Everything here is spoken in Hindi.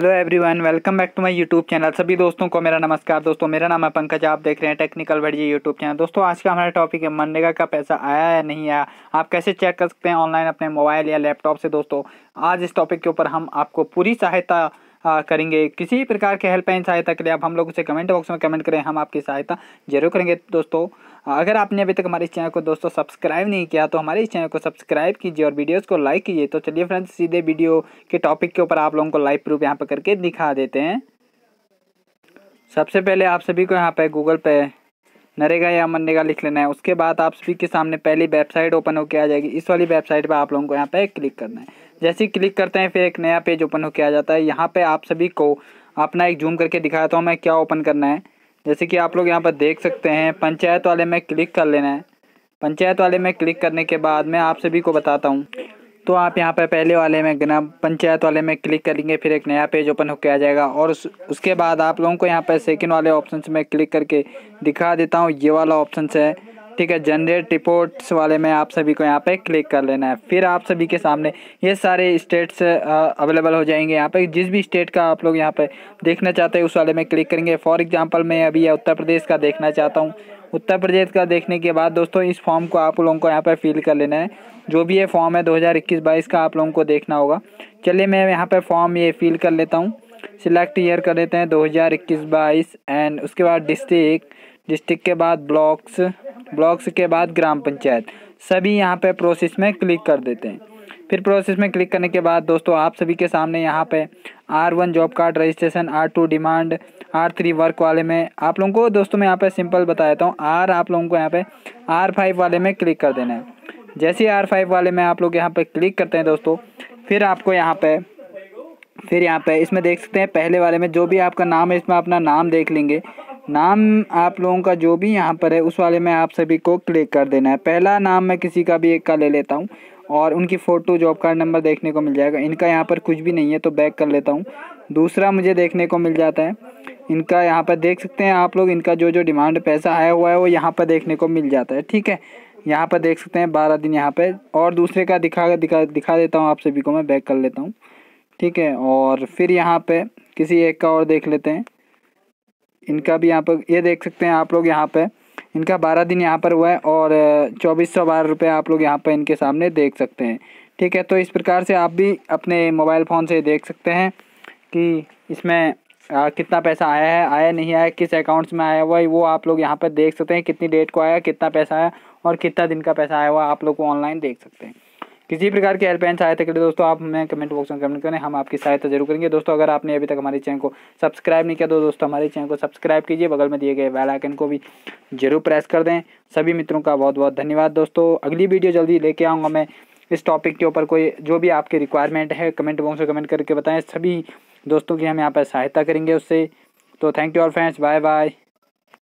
hello everyone welcome back to my YouTube channel सभी दोस्तों को मेरा नमस्कार दोस्तों मेरा नाम है पंकज आप देख रहे हैं टेक्निकल वर्जी यूट्यूब चैनल दोस्तों आज का हमारा टॉपिक है मनरेगा का पैसा आया या नहीं आया आप कैसे चेक कर सकते हैं ऑनलाइन अपने मोबाइल या लैपटॉप से दोस्तों आज इस टॉपिक के ऊपर हम आपको पूरी सहायता हाँ, करेंगे किसी भी प्रकार के हेल्पलाइन सहायता के लिए आप हम लोग उसे कमेंट बॉक्स में कमेंट करें हम आपकी सहायता जरूर करेंगे दोस्तों अगर आपने अभी तक हमारे इस चैनल को दोस्तों सब्सक्राइब नहीं किया तो हमारे इस चैनल को सब्सक्राइब कीजिए और वीडियोस को लाइक कीजिए तो चलिए फ्रेंड्स सीधे वीडियो के टॉपिक के ऊपर आप लोगों को लाइव प्रूफ यहाँ पर करके दिखा देते हैं सबसे पहले आप सभी को यहाँ पर गूगल पे नरेगा या मनरेगा लिख लेना है उसके बाद आप सभी के सामने पहली वेबसाइट ओपन होकर आ जाएगी इस वाली वेबसाइट पर आप लोगों को यहाँ पर क्लिक करना है जैसे ही क्लिक करते हैं फिर एक नया पेज ओपन होकर आ जाता है यहाँ पे आप सभी को अपना एक जूम करके दिखाता हूँ मैं क्या ओपन करना है जैसे कि आप लोग यहाँ पर देख सकते हैं पंचायत वाले में क्लिक कर लेना है पंचायत वाले में क्लिक करने के बाद मैं आप सभी को बताता हूँ तो आप यहाँ पर पहले वाले में ग्राम पंचायत वाले में क्लिक करेंगे फिर एक नया पेज ओपन होकर आ जाएगा और उस, उसके बाद आप लोगों को यहाँ पर सेकेंड वाले ऑप्शन में क्लिक करके दिखा देता हूँ ये वाला ऑप्शन है ठीक है जनरेट रिपोर्ट्स वाले में आप सभी को यहाँ पे क्लिक कर लेना है फिर आप सभी के सामने ये सारे स्टेट्स अवेलेबल हो जाएंगे यहाँ पे जिस भी स्टेट का आप लोग यहाँ पे देखना चाहते हैं उस वाले में क्लिक करेंगे फॉर एग्जांपल मैं अभी उत्तर प्रदेश का देखना चाहता हूँ उत्तर प्रदेश का देखने के बाद दोस्तों इस फॉर्म को आप लोगों को यहाँ पर फिल कर लेना है जो भी ये फॉर्म है दो हज़ार का आप लोगों को देखना होगा चलिए मैं यहाँ पर फॉर्म ये फिल कर लेता हूँ सिलेक्ट ईयर कर देते हैं दो हज़ार इक्कीस बाईस एंड उसके बाद डिस्ट्रिक्ट डिस्ट्रिक्ट के बाद ब्लॉक्स ब्लॉक्स के बाद ग्राम पंचायत सभी यहाँ पे प्रोसेस में क्लिक कर देते हैं फिर प्रोसेस में क्लिक करने के बाद दोस्तों आप सभी के सामने यहाँ पे R one job card registration R two demand R three work वाले में आप लोगों को दोस्तों मैं यहाँ पे सिंपल बता देता हूँ आर आप लोगों को यहाँ पे आर फाइव वाले में क्लिक कर देना है जैसे आर फाइव वाले में आप लोग यहाँ पे क्लिक करते हैं दोस्तों फिर आपको यहाँ पर फिर यहाँ पे इसमें देख सकते हैं पहले वाले में जो भी आपका नाम है इसमें अपना नाम देख लेंगे नाम आप लोगों का जो भी यहाँ पर है उस वाले में आप सभी को क्लिक कर देना है पहला नाम मैं किसी का भी एक का ले लेता हूँ और उनकी फ़ोटो जॉब कार्ड नंबर देखने को मिल जाएगा इनका यहाँ पर कुछ भी नहीं है तो बैक कर लेता हूँ दूसरा मुझे देखने को मिल जाता है इनका यहाँ पर देख सकते हैं आप लोग इनका जो जो डिमांड पैसा आया हुआ है वो यहाँ पर देखने को मिल जाता है ठीक है यहाँ पर देख सकते हैं बारह दिन यहाँ पर और दूसरे का दिखा दिखा दिखा देता हूँ आप सभी को मैं बैक कर लेता हूँ ठीक है और फिर यहाँ पे किसी एक का और देख लेते हैं इनका भी यहाँ पर ये देख सकते हैं आप लोग यहाँ पे इनका बारह दिन यहाँ पर हुआ है और चौबीस सौ बारह रुपये आप लोग यहाँ पर इनके सामने देख सकते हैं ठीक है तो इस प्रकार से आप भी अपने मोबाइल फ़ोन से देख सकते हैं कि इसमें आ, कितना पैसा आया है आया नहीं आया किस अकाउंट्स में आया हुआ है वो आप लोग यहाँ पर देख सकते हैं कितनी डेट को आया कितना पैसा आया और कितना दिन का पैसा आया हुआ आप लोग को ऑनलाइन देख सकते हैं किसी प्रकार की हेल्पलाइन सहायता के लिए दोस्तों आप हमें कमेंट बॉक्स में कमेंट करें हम आपकी सहायता जरूर करेंगे दोस्तों अगर आपने अभी तक हमारे चैनल को सब्सक्राइब नहीं किया तो दोस्तों हमारे चैनल को सब्सक्राइब कीजिए बगल में दिए गए बेल आइकन को भी जरूर प्रेस कर दें सभी मित्रों का बहुत बहुत धन्यवाद दोस्तों अगली वीडियो जल्दी लेके आऊँगा मैं इस टॉपिक के ऊपर कोई जो भी आपकी रिक्वायरमेंट है कमेंट बॉक्स में कमेंट करके बताएं सभी दोस्तों की हम यहाँ पर सहायता करेंगे उससे तो थैंक यू और फ्रेंड्स बाय बाय